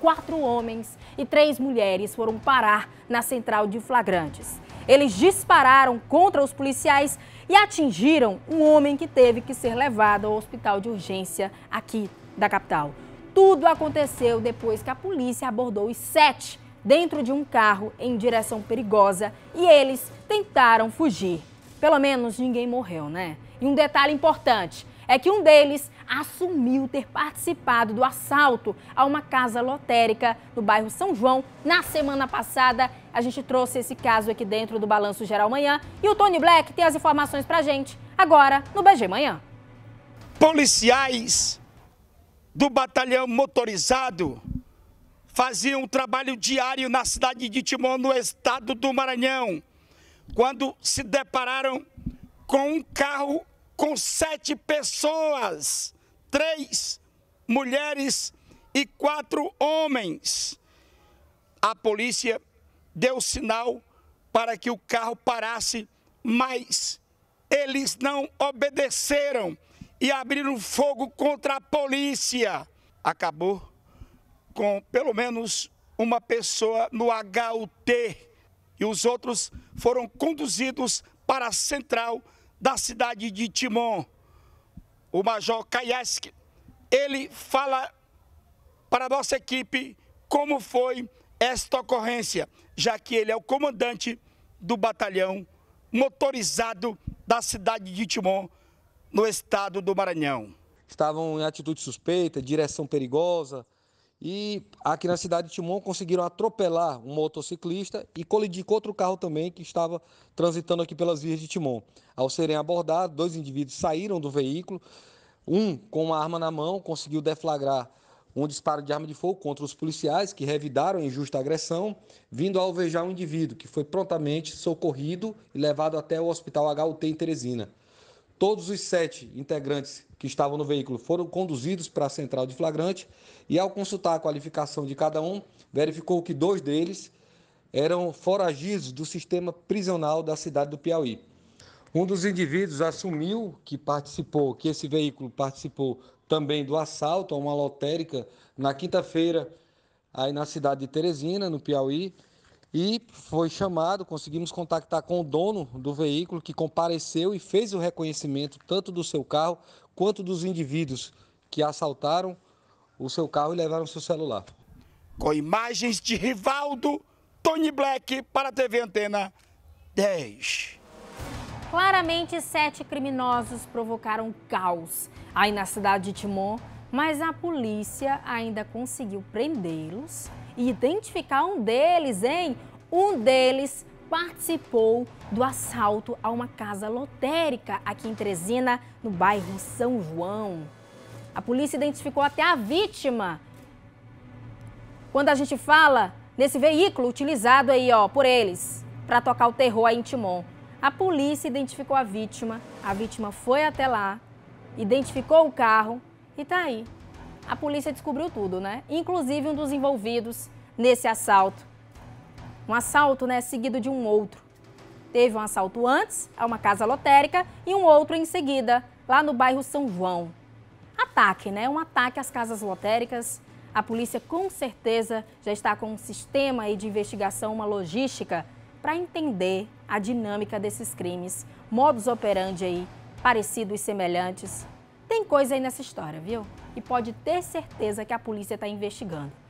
quatro homens e três mulheres foram parar na central de flagrantes. Eles dispararam contra os policiais e atingiram um homem que teve que ser levado ao hospital de urgência aqui da capital. Tudo aconteceu depois que a polícia abordou os sete dentro de um carro em direção perigosa e eles tentaram fugir. Pelo menos ninguém morreu, né? E um detalhe importante é que um deles assumiu ter participado do assalto a uma casa lotérica no bairro São João na semana passada. A gente trouxe esse caso aqui dentro do Balanço Geral Manhã e o Tony Black tem as informações pra gente agora no BG Manhã. Policiais do batalhão motorizado faziam um trabalho diário na cidade de Timon, no estado do Maranhão, quando se depararam com um carro com sete pessoas três mulheres e quatro homens. A polícia deu sinal para que o carro parasse, mas eles não obedeceram e abriram fogo contra a polícia. Acabou com pelo menos uma pessoa no HUT e os outros foram conduzidos para a central da cidade de Timon o Major Kayaski, ele fala para a nossa equipe como foi esta ocorrência, já que ele é o comandante do batalhão motorizado da cidade de Timon, no estado do Maranhão. Estavam em atitude suspeita, direção perigosa, e aqui na cidade de Timon conseguiram atropelar um motociclista e colidir com outro carro também que estava transitando aqui pelas vias de Timon. Ao serem abordados, dois indivíduos saíram do veículo, um com uma arma na mão conseguiu deflagrar um disparo de arma de fogo contra os policiais que revidaram a injusta agressão, vindo a alvejar um indivíduo que foi prontamente socorrido e levado até o hospital HUT em Teresina. Todos os sete integrantes que estavam no veículo foram conduzidos para a central de flagrante e, ao consultar a qualificação de cada um, verificou que dois deles eram foragidos do sistema prisional da cidade do Piauí. Um dos indivíduos assumiu que participou, que esse veículo participou também do assalto a uma lotérica na quinta-feira, aí na cidade de Teresina, no Piauí, e foi chamado, conseguimos contactar com o dono do veículo que compareceu e fez o reconhecimento tanto do seu carro quanto dos indivíduos que assaltaram o seu carro e levaram seu celular. Com imagens de Rivaldo, Tony Black para a TV Antena 10. Claramente, sete criminosos provocaram caos aí na cidade de Timon, mas a polícia ainda conseguiu prendê-los e identificar um deles, hein? Um deles participou do assalto a uma casa lotérica aqui em Teresina, no bairro São João. A polícia identificou até a vítima. Quando a gente fala nesse veículo utilizado aí, ó, por eles para tocar o terror aí em Timon, a polícia identificou a vítima. A vítima foi até lá, identificou o carro e tá aí a polícia descobriu tudo, né? Inclusive um dos envolvidos nesse assalto. Um assalto, né, seguido de um outro. Teve um assalto antes, a uma casa lotérica, e um outro em seguida, lá no bairro São João. Ataque, né? Um ataque às casas lotéricas. A polícia com certeza já está com um sistema aí de investigação, uma logística para entender a dinâmica desses crimes, modus operandi aí, parecidos e semelhantes tem coisa aí nessa história, viu? E pode ter certeza que a polícia está investigando.